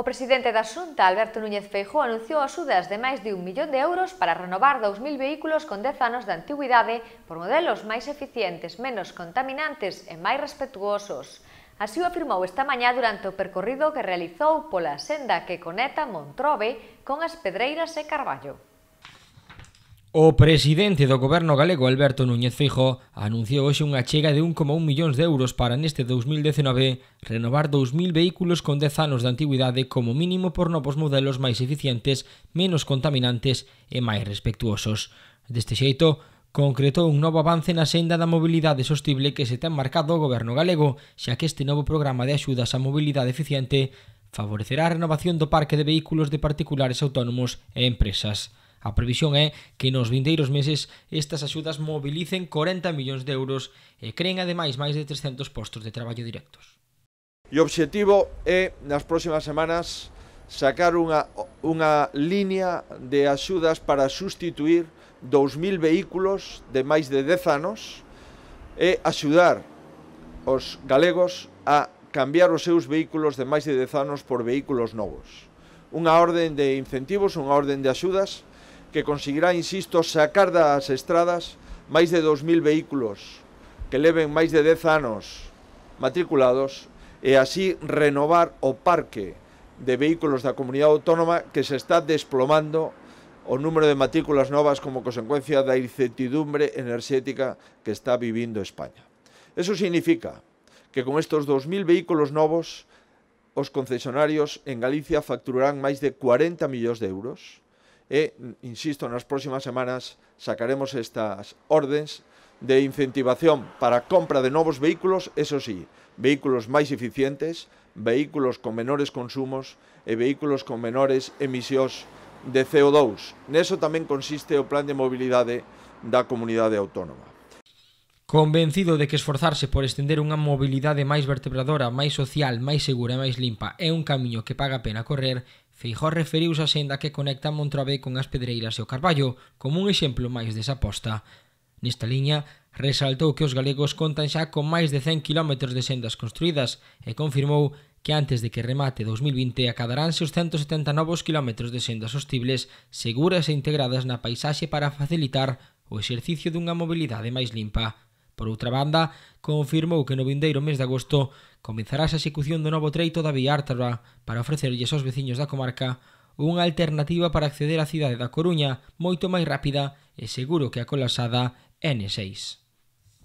O presidente da Xunta, Alberto Núñez Feijóo, anunciou axudas de máis de un millón de euros para renovar 2.000 vehículos con 10 anos de antigüidade por modelos máis eficientes, menos contaminantes e máis respetuosos. Así o afirmou esta mañá durante o percorrido que realizou pola senda que conecta Montrove con as Pedreiras e Carballo. O presidente do goberno galego Alberto Núñez Feijóo anunciou hoxe unha chega de 1,1 millóns de euros para neste 2019 renovar 2.000 vehículos con 10 anos de antigüidade como mínimo por novos modelos máis eficientes, menos contaminantes e máis respectuosos. Deste xeito, concretou un novo avance na senda da mobilidade sostible que se ten marcado o goberno galego, xa que este novo programa de axudas á mobilidade eficiente favorecerá a renovación do parque de vehículos de particulares autónomos e empresas. A previsión é que nos vindeiros meses estas axudas mobilicen 40 millóns de euros e creen ademais máis de 300 postos de traballo directos. E o obxectivo é, nas próximas semanas, sacar unha, unha línea de axudas para sustituir 2.000 vehículos de máis de 10 anos e axudar os galegos a cambiar os seus vehículos de máis de 10 anos por vehículos novos. Unha orden de incentivos, unha orden de axudas que conseguirá, insisto, sacar das estradas máis de 2.000 vehículos que leven máis de 10 anos matriculados e así renovar o parque de vehículos da comunidade autónoma que se está desplomando o número de matrículas novas como consecuencia da incertidumbre enerxética que está vivindo España. Eso significa que con estos 2.000 vehículos novos os concesionarios en Galicia facturarán máis de 40 millóns de euros e, insisto, nas próximas semanas sacaremos estas ordens de incentivación para a compra de novos vehículos, eso sí, vehículos máis eficientes, vehículos con menores consumos e vehículos con menores emisións de CO2. Neso tamén consiste o plan de mobilidade da comunidade autónoma. Convencido de que esforzarse por estender unha mobilidade máis vertebradora, máis social, máis segura e máis limpa é un camiño que paga a pena correr, Feijó referiuse a senda que conecta Montrove con as Pedreiras e o Carballo como un exemplo máis desa posta. Nesta liña, resaltou que os galegos contan xa con máis de 100 km de sendas construídas e confirmou que antes de que remate 2020 acadaránse os 170 novos km de sendas hostibles, seguras e integradas na paisaxe para facilitar o exercicio dunha mobilidade máis limpa. Por outra banda, confirmou que no vindeiro mes de agosto comenzará a execución do novo treito da Vía Ártara para ofrecerlles aos veciños da comarca unha alternativa para acceder á cidade da Coruña moito máis rápida e seguro que a colasada N6.